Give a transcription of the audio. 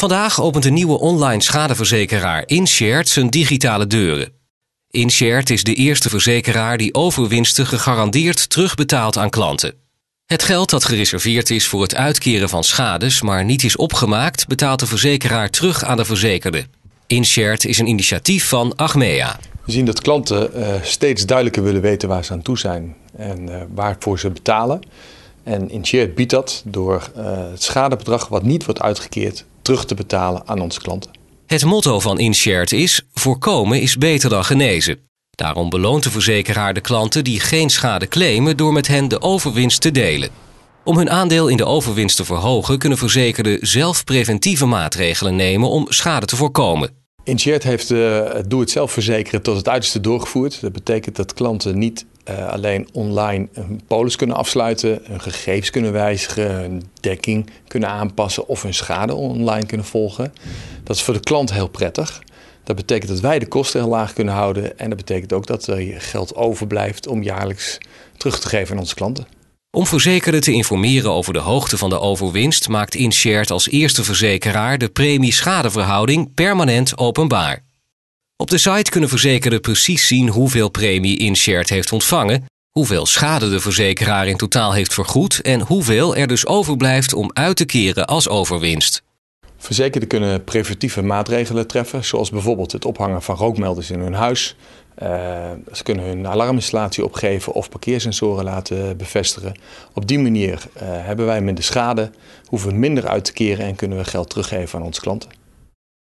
Vandaag opent de nieuwe online schadeverzekeraar InShared zijn digitale deuren. InShared is de eerste verzekeraar die overwinsten gegarandeerd terugbetaalt aan klanten. Het geld dat gereserveerd is voor het uitkeren van schades, maar niet is opgemaakt, betaalt de verzekeraar terug aan de verzekerde. InShared is een initiatief van Achmea. We zien dat klanten eh, steeds duidelijker willen weten waar ze aan toe zijn en uh, waarvoor ze betalen. En InShared biedt dat door eh, het schadebedrag wat niet wordt uitgekeerd te betalen aan onze klanten. Het motto van InShared is: voorkomen is beter dan genezen. Daarom beloont de verzekeraar de klanten die geen schade claimen door met hen de overwinst te delen. Om hun aandeel in de overwinst te verhogen, kunnen verzekerden zelf preventieve maatregelen nemen om schade te voorkomen. InShared heeft eh, het doe-het-zelf verzekeren tot het uiterste doorgevoerd. Dat betekent dat klanten niet eh, alleen online een polis kunnen afsluiten, een gegevens kunnen wijzigen, een dekking kunnen aanpassen of hun schade online kunnen volgen. Dat is voor de klant heel prettig. Dat betekent dat wij de kosten heel laag kunnen houden en dat betekent ook dat er geld overblijft om jaarlijks terug te geven aan onze klanten. Om verzekeren te informeren over de hoogte van de overwinst maakt InShared als eerste verzekeraar de premie-schadeverhouding permanent openbaar. Op de site kunnen verzekerden precies zien hoeveel premie InShared heeft ontvangen, hoeveel schade de verzekeraar in totaal heeft vergoed en hoeveel er dus overblijft om uit te keren als overwinst. Verzekerden kunnen preventieve maatregelen treffen, zoals bijvoorbeeld het ophangen van rookmelders in hun huis. Eh, ze kunnen hun alarminstallatie opgeven of parkeersensoren laten bevestigen. Op die manier eh, hebben wij minder schade, hoeven minder uit te keren en kunnen we geld teruggeven aan onze klanten.